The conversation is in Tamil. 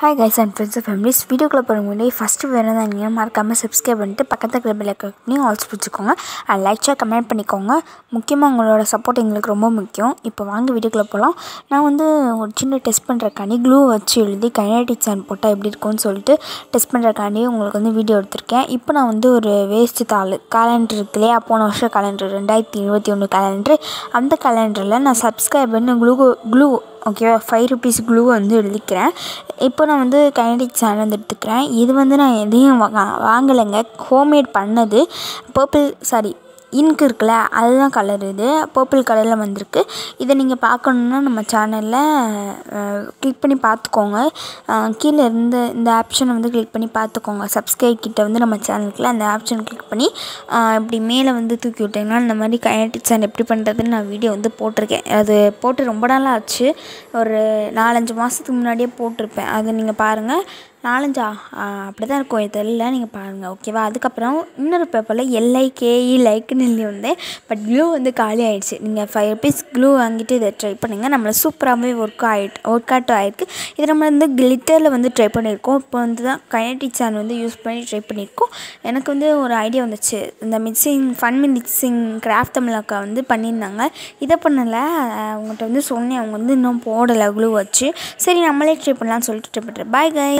hi guys and friends of families வீடியோக்குள்ளே போகிற முன்னாடி ஃபஸ்ட்டு வேறு தான் நீங்கள் மறக்காமல் சப்ஸ்கிரைப் பண்ணிட்டு பக்கத்து இருக்கிற பெல் ஐக்கனையும் பிடிச்சிக்கோங்க அண்ட் லைக்ஸாக கமெண்ட் பண்ணிக்கோங்க முக்கியமாக உங்களோட சப்போர்ட் எங்களுக்கு ரொம்ப முக்கியம் இப்போ வாங்க வீடியோக்குள்ளே போகலாம் நான் வந்து ஒரு சின்ன டெஸ்ட் பண்ணுறக்காண்டி க்ளூ வச்சு எழுதி கைனடிக்ஸ் அண்ட் போட்டால் எப்படி இருக்கும்னு சொல்லிட்டு டெஸ்ட் பண்ணுறக்காண்டி உங்களுக்கு வந்து வீடியோ எடுத்திருக்கேன் இப்போ நான் வந்து ஒரு வேஸ்ட்டு தாள் கேலண்டர் இல்லையா போன வருஷம் கேலண்டர் ரெண்டாயிரத்தி இருபத்தி ஒன்று கேலண்டர் அந்த கேலண்டரில் நான் சப்ஸ்கிரைப் பண்ணி க்ளூ க்ளூ ஓகேவா ஃபைவ் ருபீஸ் க்ளூ வந்து எழுதிக்கிறேன் இப்போ நான் வந்து கைனடிக் வந்து எடுத்துக்கிறேன் இது வந்து நான் எதையும் வாங்கலைங்க ஹோம்மேட் பண்ணது பர்பிள் சாரி இன்க் இருக்குல்ல அதுதான் கலர் இது பர்பிள் கலரில் வந்திருக்கு இதை நீங்கள் பார்க்கணுன்னா நம்ம சேனலில் கிளிக் பண்ணி பார்த்துக்கோங்க கீழே இருந்த இந்த ஆப்ஷனை வந்து கிளிக் பண்ணி பார்த்துக்கோங்க சப்ஸ்கிரைப் கிட்டே வந்து நம்ம சேனலுக்குள்ள அந்த ஆப்ஷன் கிளிக் பண்ணி இப்படி மேலே வந்து தூக்கி விட்டீங்கன்னா இந்த மாதிரி கைனட்டிக் சேண்ட் எப்படி பண்ணுறதுன்னு நான் வீடியோ வந்து போட்டிருக்கேன் அது போட்டு ரொம்ப நாளாக ஆச்சு ஒரு நாலஞ்சு மாதத்துக்கு முன்னாடியே போட்டிருப்பேன் அதை நீங்கள் பாருங்கள் நாலஞ்சா அப்படி தான் இருக்கும் இதெல்லாம் நீங்கள் பாருங்கள் ஓகேவா அதுக்கப்புறம் இன்னொரு பேப்பரில் எல்ஐ கேஇ லைக்குன்னு எழுதி வந்தேன் பட் க்ளூ வந்து காலி ஆகிடுச்சு நீங்கள் ஃபைவ் ருபீஸ் க்ளூ வாங்கிட்டு இதை ட்ரை பண்ணுங்கள் நம்மளை சூப்பராகவே ஒர்க் ஆகிட்டு ஒர்க் அவுட் ஆகிருக்கு இது நம்ம வந்து கிளிட்டரில் வந்து ட்ரை பண்ணியிருக்கோம் இப்போ வந்து தான் கனெக்டிக் சேனல் வந்து யூஸ் பண்ணி ட்ரை பண்ணியிருக்கோம் எனக்கு வந்து ஒரு ஐடியா வந்துச்சு இந்த மிக்சிங் ஃபன் மிக்சிங் கிராஃப்ட் தமிழாக்கா வந்து பண்ணியிருந்தாங்க இதை பண்ணலை அவங்ககிட்ட வந்து சொன்னேன் அவங்க வந்து இன்னும் போடலை க்ளூ வச்சு சரி நம்மளே ட்ரை பண்ணலாம்னு சொல்லிட்டு ட்ரை பண்ணுறேன் பாய் கை